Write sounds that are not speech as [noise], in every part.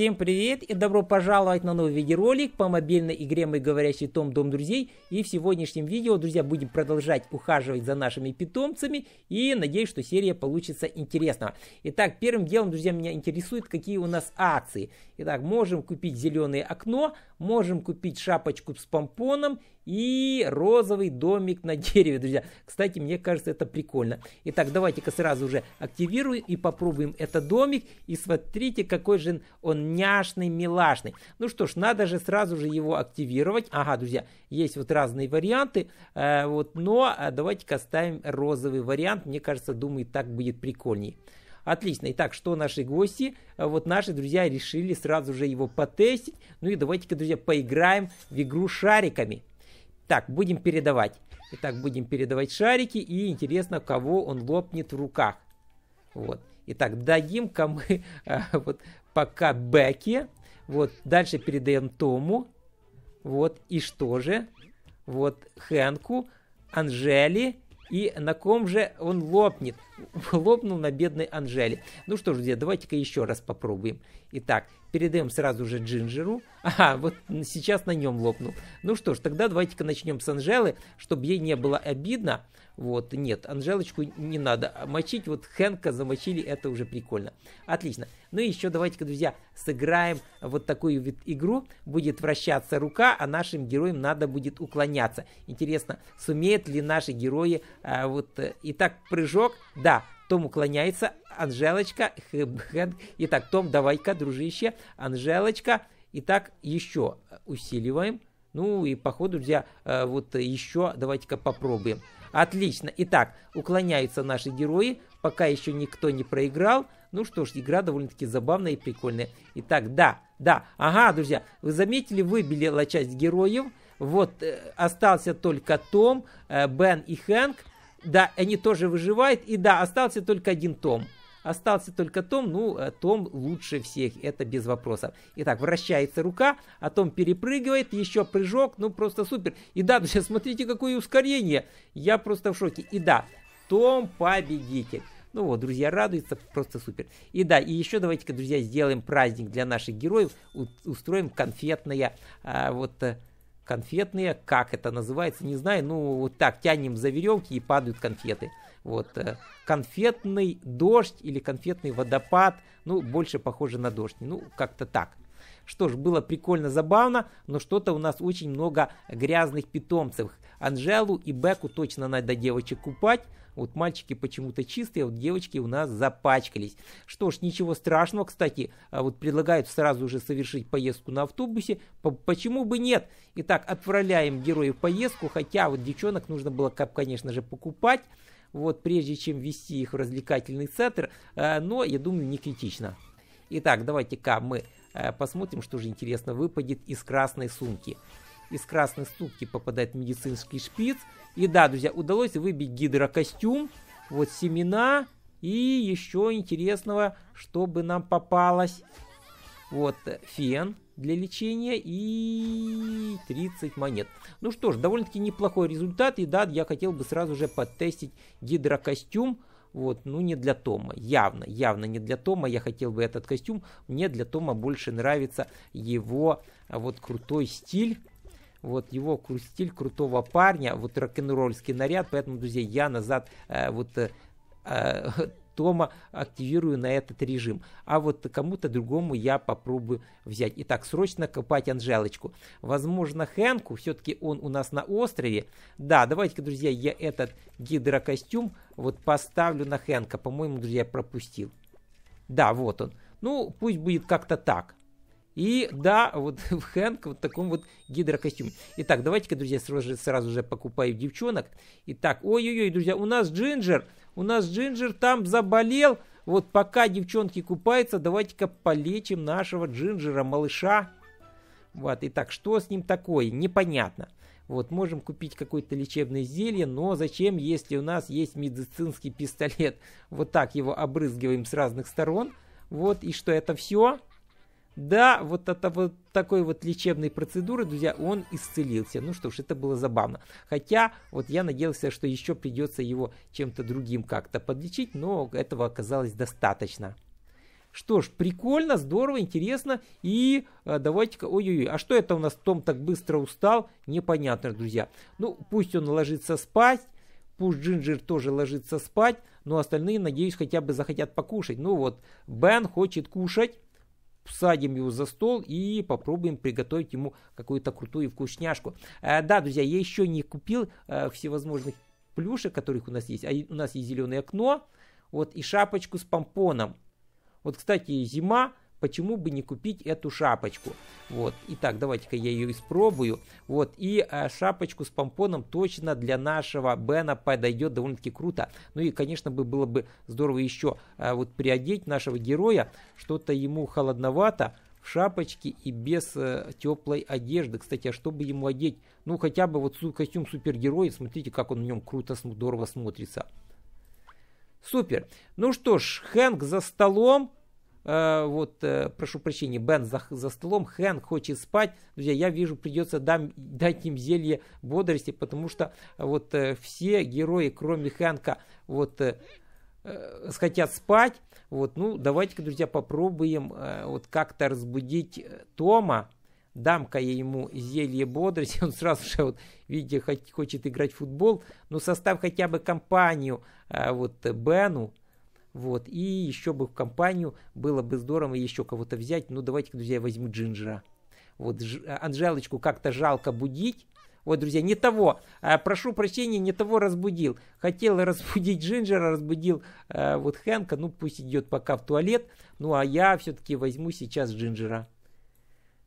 Всем привет и добро пожаловать на новый видеоролик по мобильной игре «Мой говорящий Том. Дом друзей». И в сегодняшнем видео, друзья, будем продолжать ухаживать за нашими питомцами и надеюсь, что серия получится интересна. Итак, первым делом, друзья, меня интересует, какие у нас акции. Итак, можем купить зеленое окно, можем купить шапочку с помпоном и розовый домик на дереве, друзья. Кстати, мне кажется, это прикольно. Итак, давайте-ка сразу же активируем и попробуем этот домик. И смотрите, какой же он няшный, милашный. Ну что ж, надо же сразу же его активировать. Ага, друзья, есть вот разные варианты. Э, вот, но э, давайте-ка ставим розовый вариант. Мне кажется, думаю, так будет прикольней. Отлично. Итак, что наши гости? Э, вот наши друзья решили сразу же его потестить. Ну и давайте-ка, друзья, поиграем в игру шариками. Так, будем передавать. Итак, будем передавать шарики. И интересно, кого он лопнет в руках. Вот. Итак, дадим-ка мы [laughs] э, вот, пока Бекке. Вот, дальше передаем Тому. Вот, и что же? Вот, Хэнку, Анжели. И на ком же он лопнет? лопнул на бедной Анжеле. Ну что ж, друзья, давайте-ка еще раз попробуем. Итак, передаем сразу же Джинджеру. Ага, вот сейчас на нем лопнул. Ну что ж, тогда давайте-ка начнем с Анжелы, чтобы ей не было обидно. Вот, нет, Анжелочку не надо мочить. Вот Хэнка замочили, это уже прикольно. Отлично. Ну и еще давайте-ка, друзья, сыграем вот такую вид игру. Будет вращаться рука, а нашим героям надо будет уклоняться. Интересно, сумеют ли наши герои а, вот... Э, итак, прыжок. Да, да, Том уклоняется, Анжелочка, Хэнк. Итак, Том, давай-ка, дружище, Анжелочка. Итак, еще усиливаем. Ну и походу, друзья, э, вот еще давайте-ка попробуем. Отлично. Итак, уклоняются наши герои. Пока еще никто не проиграл. Ну что ж, игра довольно-таки забавная и прикольная. Итак, да, да. Ага, друзья, вы заметили, выбили часть героев. Вот, э, остался только Том, э, Бен и Хэнк. Да, они тоже выживают. И да, остался только один том. Остался только Том, ну, э, Том лучше всех, это без вопросов. Итак, вращается рука, а Том перепрыгивает, еще прыжок, ну, просто супер. И да, [laughs] друзья, смотрите, какое ускорение, я просто в шоке. И да, Том победитель. Ну вот, друзья, радуется, просто супер. И да, и еще давайте-ка, друзья, сделаем праздник для наших героев, устроим конфетное, а, вот, э, конфетные, как это называется, не знаю, ну вот так тянем за веревки и падают конфеты. Вот э, конфетный дождь или конфетный водопад, ну больше похоже на дождь, ну как-то так. Что ж, было прикольно, забавно, но что-то у нас очень много грязных питомцев. Анжелу и Беку точно надо девочек купать. Вот мальчики почему-то чистые, вот девочки у нас запачкались. Что ж, ничего страшного, кстати, а вот предлагают сразу же совершить поездку на автобусе. Почему бы нет? Итак, отправляем героев поездку, хотя вот девчонок нужно было, конечно же, покупать, вот прежде чем вести их в развлекательный центр, э, но, я думаю, не критично. Итак, давайте-ка мы Э, посмотрим, что же интересно выпадет из красной сумки. Из красной сумки попадает медицинский шпиц. И да, друзья, удалось выбить гидрокостюм. Вот семена. И еще интересного, чтобы нам попалось. Вот фен для лечения и 30 монет. Ну что ж, довольно-таки неплохой результат. И да, я хотел бы сразу же потестить гидрокостюм. Вот, ну не для Тома, явно, явно не для Тома, я хотел бы этот костюм, мне для Тома больше нравится его а, вот крутой стиль, вот его стиль крутого парня, вот рок-н-ролльский наряд, поэтому, друзья, я назад э, вот э, э [laughs] Тома активирую на этот режим. А вот кому-то другому я попробую взять. Итак, срочно копать Анжелочку. Возможно, Хэнку, все-таки он у нас на острове. Да, давайте-ка, друзья, я этот гидрокостюм вот поставлю на Хэнка. По-моему, друзья, пропустил. Да, вот он. Ну, пусть будет как-то так. И да, вот в [laughs] Хэнк вот в таком вот гидрокостюме. Итак, давайте-ка, друзья, сразу же, сразу же покупаю девчонок. Итак, ой-ой-ой, друзья, у нас Джинджер у нас Джинджер там заболел. Вот пока девчонки купаются, давайте-ка полечим нашего Джинджера, малыша. Вот, и так что с ним такое? Непонятно. Вот, можем купить какое-то лечебное зелье, но зачем, если у нас есть медицинский пистолет? Вот так его обрызгиваем с разных сторон. Вот, и что это все? Да, вот это вот такой вот лечебной процедуры, друзья, он исцелился. Ну что ж, это было забавно. Хотя, вот я надеялся, что еще придется его чем-то другим как-то подлечить, но этого оказалось достаточно. Что ж, прикольно, здорово, интересно. И э, давайте-ка... Ой-ой-ой, а что это у нас Том так быстро устал? Непонятно, друзья. Ну, пусть он ложится спать. Пусть Джинджер тоже ложится спать. Но остальные, надеюсь, хотя бы захотят покушать. Ну вот, Бен хочет кушать садим его за стол и попробуем приготовить ему какую-то крутую вкусняшку. Э, да, друзья, я еще не купил э, всевозможных плюшек, которых у нас есть. А у нас есть зеленое окно, вот, и шапочку с помпоном. Вот, кстати, зима, почему бы не купить эту шапочку. Вот, итак, давайте-ка я ее испробую. Вот, и э, шапочку с помпоном точно для нашего Бена подойдет довольно-таки круто. Ну и, конечно, бы было бы здорово еще э, а, вот приодеть нашего героя, что-то ему холодновато в шапочке и без э, теплой одежды. Кстати, а чтобы ему одеть? Ну, хотя бы вот костюм супергероя, смотрите, как он в нем круто, здорово смотрится. Супер. Ну что ж, Хэнк за столом, Э, вот, э, прошу прощения, Бен за, за столом, Хэнк хочет спать. Друзья, я вижу, придется дам, дать им зелье бодрости, потому что вот э, все герои, кроме Хэнка, вот хотят спать. Вот, ну, давайте-ка, друзья, попробуем вот как-то разбудить Тома. Дам-ка я ему зелье бодрости. [laughs] Он сразу же, вот, видите, хочет играть в футбол. ну состав хотя бы компанию вот Бену. Вот. И еще бы в компанию было бы здорово еще кого-то взять. Ну, давайте, друзья, я возьму Джинджера. Вот Ж... Э, Анжелочку как-то жалко будить. Вот, друзья, не того. А, прошу прощения, не того разбудил. Хотел [laughs] разбудить Джинджера, разбудил а, вот Хэнка. Ну, пусть идет пока в туалет. Ну, а я все-таки возьму сейчас Джинджера.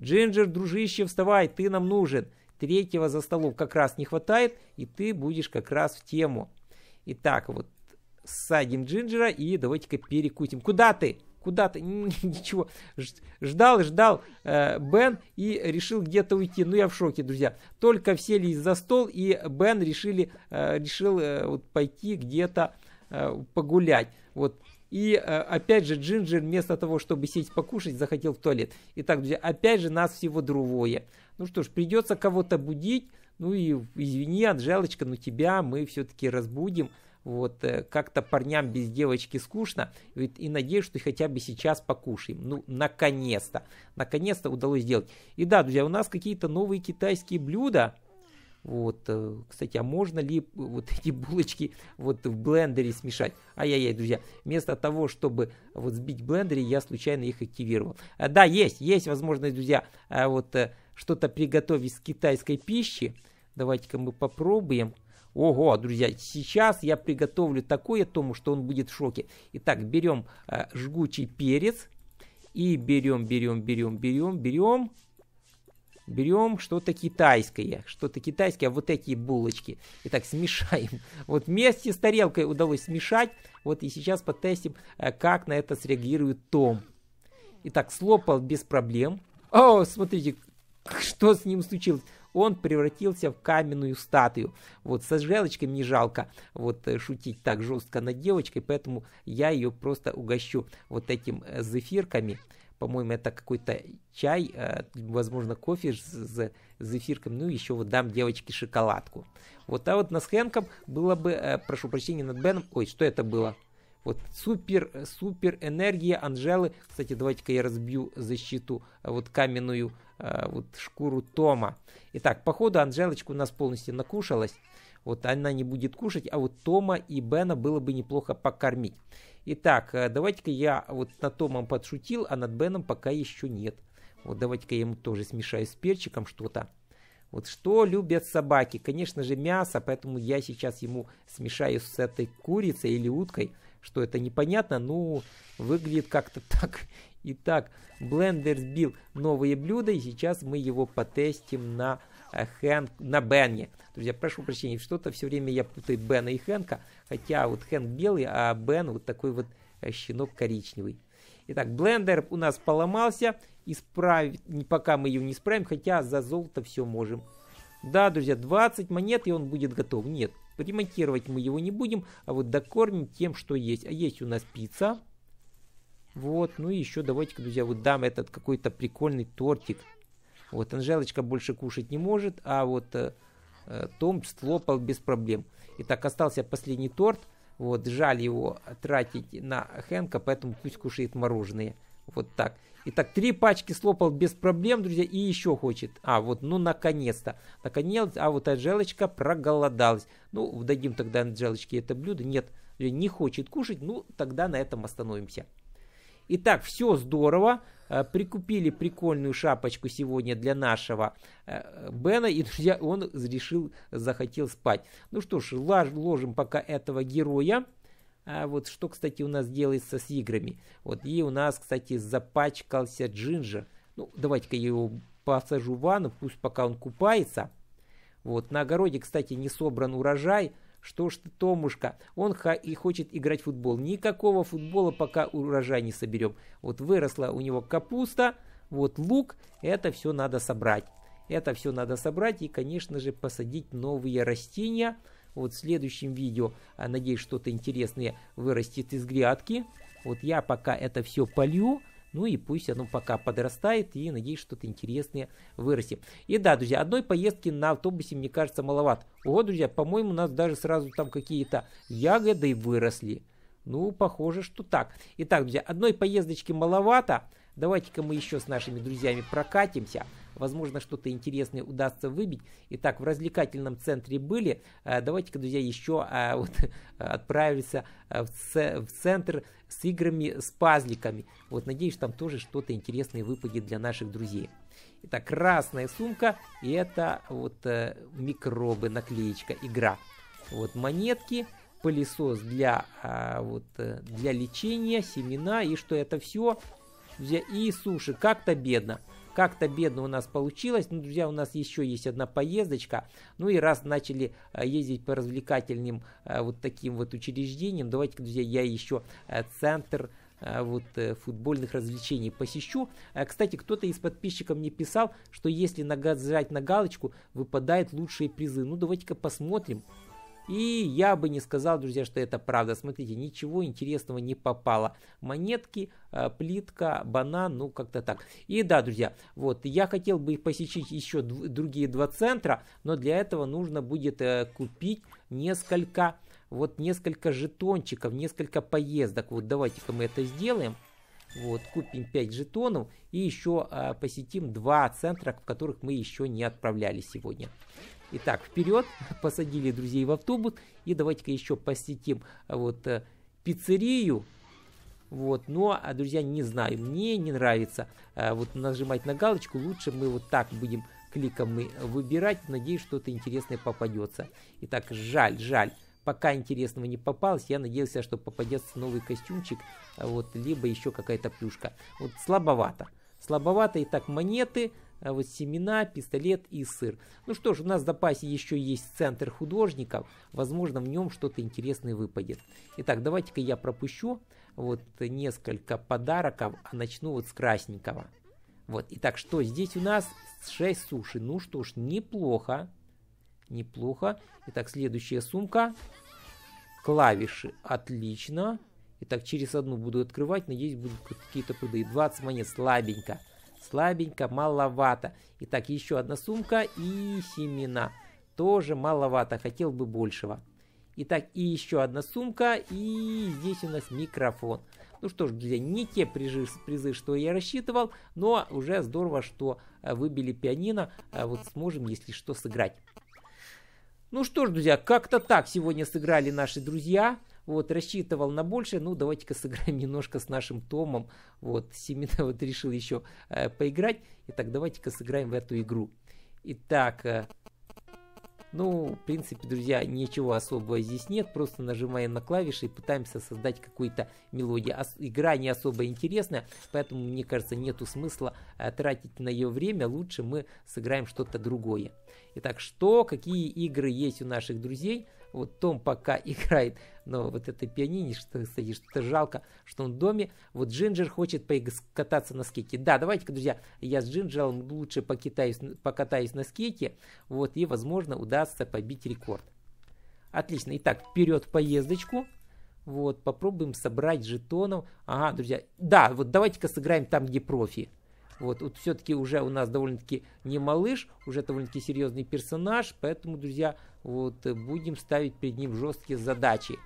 Джинджер, дружище, вставай, ты нам нужен. Третьего за столом как раз не хватает, и ты будешь как раз в тему. Итак, вот Садим Джинджера и давайте-ка перекутим. Куда ты? Куда ты? [laughs] Ничего. Ждал ждал э, Бен и решил где-то уйти. Ну, я в шоке, друзья. Только сели за стол, и Бен решили, э, решил э, вот, пойти где-то э, погулять. Вот и э, опять же Джинджер вместо того, чтобы сесть покушать, захотел в туалет. Итак, друзья, опять же нас всего другое. Ну что ж, придется кого-то будить. Ну и извини, Анжелочка, но тебя мы все-таки разбудим. Вот, э, как-то парням без девочки скучно. Ведь и надеюсь, что хотя бы сейчас покушаем. Ну, наконец-то. Наконец-то удалось сделать. И да, друзья, у нас какие-то новые китайские блюда. Вот, э, кстати, а можно ли вот эти булочки вот в блендере смешать? Ай-яй-яй, друзья, вместо того, чтобы вот сбить в блендере, я случайно их активировал. А, да, есть, есть возможность, друзья, вот что-то приготовить с китайской пищи. Давайте-ка мы попробуем. Ого, а, друзья, сейчас я приготовлю такое тому, что он будет в шоке. Итак, берем э, жгучий перец и берем, берем, берем, берем, берем, берем что-то китайское, что-то китайское, а вот эти булочки. Итак, смешаем. [laughs] Вот вместе с тарелкой удалось смешать. Вот и сейчас потестим, а, как на это среагирует Том. Итак, слопал без проблем. О, смотрите, что с ним случилось он превратился в каменную статую. Вот со жалочкой мне жалко вот э, шутить так жестко над девочкой, поэтому я ее просто угощу вот этим э, зефирками. По-моему, это какой-то чай, э, возможно, кофе с, с зефирком, ну еще вот дам девочке шоколадку. Вот, а вот на Хэнком было бы, прошу прощения, над Беном, ой, что это было? Вот супер, супер энергия Анжелы. Кстати, давайте-ка я разбью защиту вот каменную Э, вот шкуру Тома. Итак, походу Анжелочка у нас полностью накушалась. Вот она не будет кушать, а вот Тома и Бена было бы неплохо покормить. Итак, э, давайте-ка я вот над Томом подшутил, а над Беном пока еще нет. Вот давайте-ка я ему тоже смешаю с перчиком что-то. Вот что любят собаки? Конечно же мясо, поэтому я сейчас ему смешаю с этой курицей или уткой, что это непонятно, ну, выглядит как-то [laughs] так Итак, Blender сбил новые блюда, и сейчас мы его потестим на э, Хэнк, на Бене. Друзья, прошу прощения, что-то все время я путаю Бена и Хэнка, хотя вот Хэнк белый, а Бен вот такой вот э, щенок коричневый. Итак, блендер у нас поломался, исправить, пока мы его не исправим, хотя за золото все можем. Да, друзья, 20 монет, и он будет готов. Нет, Ремонтировать мы его не будем, а вот докормим тем, что есть. А есть у нас пицца. Вот, ну и еще давайте-ка, друзья, вот дам этот какой-то прикольный тортик. Вот, Анжелочка больше кушать не может, а вот э, э, Том слопал без проблем. Итак, остался последний торт. Вот, жаль его тратить на Хэнка, поэтому пусть кушает мороженое. Вот так. Итак, три пачки слопал без проблем, друзья, и еще хочет. А, вот, ну, наконец-то. Наконец, а вот Анжелочка проголодалась. Ну, дадим тогда Анжелочке это блюдо. Нет, не хочет кушать, ну, тогда на этом остановимся. Итак, все здорово. Э, прикупили прикольную шапочку сегодня для нашего э, Бена. И, друзья, он решил, захотел спать. Ну что ж, ложим пока этого героя. А вот что, кстати, у нас делается с играми? Вот, и у нас, кстати, запачкался Джинджер. Ну, давайте-ка я его посажу в ванну, пусть пока он купается. Вот, на огороде, кстати, не собран урожай. Что ж ты, Томушка, он и хочет играть в футбол. Никакого футбола пока урожай не соберем. Вот выросла у него капуста, вот лук, это все надо собрать. Это все надо собрать и, конечно же, посадить новые растения – вот в следующем видео, а, надеюсь, что-то интересное вырастет из грядки. Вот я пока это все полю, Ну и пусть оно пока подрастает, и надеюсь, что-то интересное вырастет. И да, друзья, одной поездки на автобусе, мне кажется, маловато. О, друзья, по-моему, у нас даже сразу там какие-то ягоды выросли. Ну, похоже, что так. Итак, друзья, одной поездочки маловато. Давайте-ка мы еще с нашими друзьями прокатимся. Возможно, что-то интересное удастся выбить. Итак, в развлекательном центре были. Э, давайте-ка, друзья, еще э, [laughs] вот, отправиться э, в, центр с играми, с пазликами. Вот, надеюсь, там тоже что-то интересное выпадет для наших друзей. Итак, красная сумка, и это вот микробы, наклеечка, игра. Вот монетки, пылесос для, вот, для лечения, семена, и что это все друзья, и суши. Как-то бедно. Как-то бедно у нас получилось. Ну, друзья, у нас еще есть одна поездочка. Ну и раз начали э, ездить по развлекательным э, вот таким вот учреждениям, давайте, друзья, я еще э, центр вот футбольных развлечений посещу. Кстати, кто-то из подписчиков мне писал, что если нажать на галочку, выпадают лучшие призы. Ну, давайте-ка посмотрим. И я бы не сказал, друзья, что это правда. Смотрите, ничего интересного не попало. Монетки, э, плитка, банан, ну как-то так. И да, друзья, вот я хотел бы посетить еще другие два центра, но для этого нужно будет э, купить несколько, вот несколько жетончиков, несколько поездок. Вот давайте-ка мы это сделаем. Вот, купим 5 жетонов и еще э, посетим 2 центра, в которых мы еще не отправлялись сегодня. Итак, вперед, [laughs] посадили друзей в автобус, и давайте-ка еще посетим а, вот э, пиццерию, вот, но, а, друзья, не знаю, мне не нравится а, вот нажимать на галочку, лучше мы вот так будем кликом мы выбирать, надеюсь, что-то интересное попадется. Итак, жаль, жаль, пока интересного не попалось, я надеялся, что попадется новый костюмчик, вот, либо еще какая-то плюшка. Вот слабовато, слабовато, итак, монеты, Э, вот семена, пистолет и сыр. Ну что ж, у нас в запасе еще есть центр художников. Возможно, в нем что-то интересное выпадет. Итак, давайте-ка я пропущу вот несколько подарков, а начну вот с красненького. Вот, итак, что здесь у нас? 6 суши. Ну что ж, неплохо. Неплохо. Итак, следующая сумка. Клавиши. Отлично. Итак, через одну буду открывать. Надеюсь, будут какие-то пруды. 20 монет. Слабенько. Слабенько, маловато. Итак, еще одна сумка и семена. Тоже маловато, хотел бы большего. Итак, и еще одна сумка, и здесь у нас микрофон. Ну что ж, друзья, не те призы, призы, что я рассчитывал, но уже здорово, что э, выбили пианино, э, вот сможем, если что, сыграть. Ну что ж, друзья, как-то так сегодня сыграли наши друзья. Вот, рассчитывал на большее, ну, давайте-ка сыграем [laughs] немножко с нашим Томом. Вот, Семина [laughs] вот решил еще э, поиграть. Итак, давайте-ка сыграем в эту игру. Итак, э, ну, в принципе, друзья, ничего особого здесь нет. Просто нажимаем на клавиши и пытаемся создать какую-то мелодию. Ос игра не особо интересная, поэтому, мне кажется, нету смысла э, тратить на ее время. Лучше мы сыграем что-то другое. Итак, что, какие игры есть у наших друзей? Вот Том пока [laughs] играет но вот это пианине, что, кстати, что-то жалко, что он в доме. Вот Джинджер хочет кататься на скейте. Да, давайте-ка, друзья, я с Джинджером лучше покатаюсь, покатаюсь на скейте, вот, и, возможно, удастся побить рекорд. Отлично, итак, вперед поездочку. Вот, попробуем собрать жетонов. Ага, друзья, да, вот давайте-ка сыграем там, где профи. Вот, вот все-таки уже у нас довольно-таки не малыш, уже довольно-таки серьезный персонаж, поэтому, друзья, вот э, будем ставить перед ним жесткие задачи.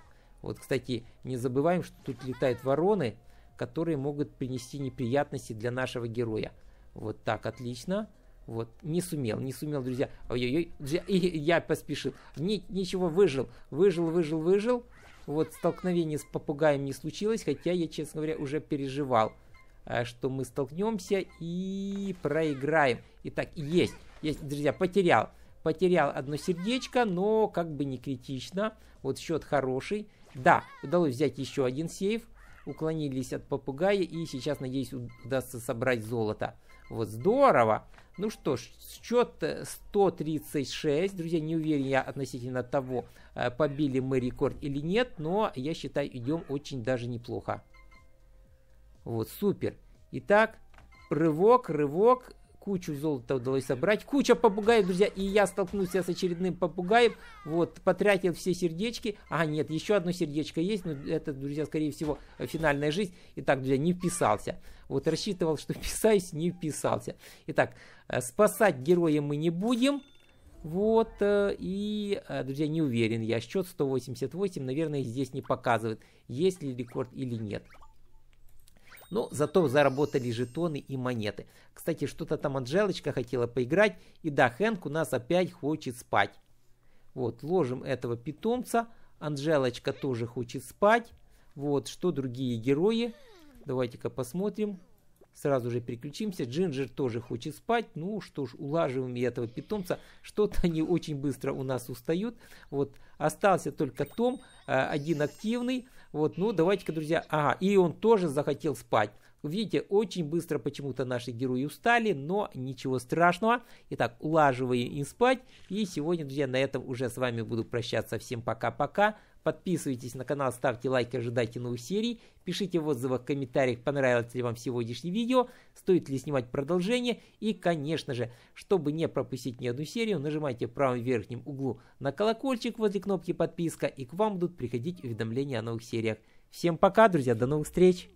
Вот, кстати, не забываем, что тут летают вороны, которые могут принести неприятности для нашего героя. Вот так, отлично. Вот, не сумел, не сумел, друзья. Ой-ой-ой, [laughs] я поспешил. Ни, ничего, выжил, выжил, выжил, выжил. Вот столкновение с попугаем не случилось, хотя я, честно говоря, уже переживал. Э, что мы столкнемся и проиграем. Итак, есть, есть, друзья, потерял. Потерял одно сердечко, но как бы не критично. Вот счет хороший. Да, удалось взять еще один сейф. Уклонились от попугая и сейчас, надеюсь, удастся собрать золото. Вот здорово. Ну что ж, счет 136. Э, друзья, не уверен я относительно того, э, побили мы рекорд или нет, но я считаю, идем очень даже неплохо. Вот, супер. Итак, рывок, рывок. Кучу золота удалось собрать. Куча попугаев, друзья. И я столкнулся с очередным попугаем. Вот, потратил все сердечки. А, нет, еще одно сердечко есть. Но это, друзья, скорее всего, финальная жизнь. Итак, друзья, не вписался. Вот, рассчитывал, что [laughs] вписаюсь, не вписался. Итак, э, спасать героя мы не будем. Вот, э, и, э, друзья, не уверен я. Счет 188, наверное, здесь не показывает, есть ли рекорд или нет. Но зато заработали жетоны и монеты. Кстати, что-то там Анжелочка хотела поиграть. И да, Хэнк у нас опять хочет спать. Вот, ложим этого питомца. Анжелочка тоже хочет спать. Вот, что другие герои. Давайте-ка посмотрим. Сразу же переключимся. Джинджер тоже хочет спать. Ну что ж, улаживаем и этого питомца. Что-то они очень быстро у нас устают. Вот, остался только Том, э, один активный. Вот, ну давайте-ка, друзья. Ага, и он тоже захотел спать. Видите, очень быстро почему-то наши герои устали, но ничего страшного. Итак, улаживаем им спать. И сегодня, друзья, на этом уже с вами буду прощаться. Всем пока-пока. Подписывайтесь на канал, ставьте лайки, ожидайте новых серий. Пишите в отзывах, в комментариях, понравилось ли вам сегодняшнее видео, стоит ли снимать продолжение. И, конечно же, чтобы не пропустить ни одну серию, нажимайте в правом верхнем углу на колокольчик возле кнопки подписка, и к вам будут приходить уведомления о новых сериях. Всем пока, друзья, до новых встреч!